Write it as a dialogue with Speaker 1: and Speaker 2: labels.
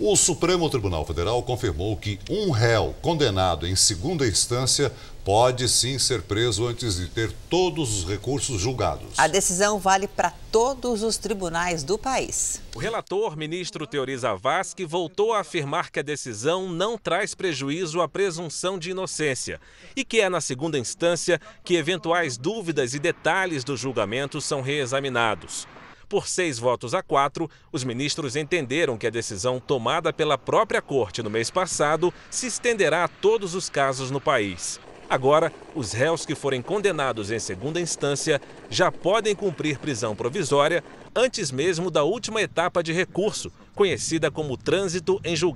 Speaker 1: O Supremo Tribunal Federal confirmou que um réu condenado em segunda instância pode sim ser preso antes de ter todos os recursos julgados.
Speaker 2: A decisão vale para todos os tribunais do país.
Speaker 1: O
Speaker 3: relator, ministro Teori Zavascki, voltou a afirmar que a decisão não traz prejuízo à presunção de inocência e que é na segunda instância que eventuais dúvidas e detalhes do julgamento são reexaminados. Por seis votos a quatro, os ministros entenderam que a decisão tomada pela própria corte no mês passado se estenderá a todos os casos no país. Agora, os réus que forem condenados em segunda instância já podem cumprir
Speaker 4: prisão provisória antes mesmo da última etapa de recurso, conhecida como trânsito em julgado.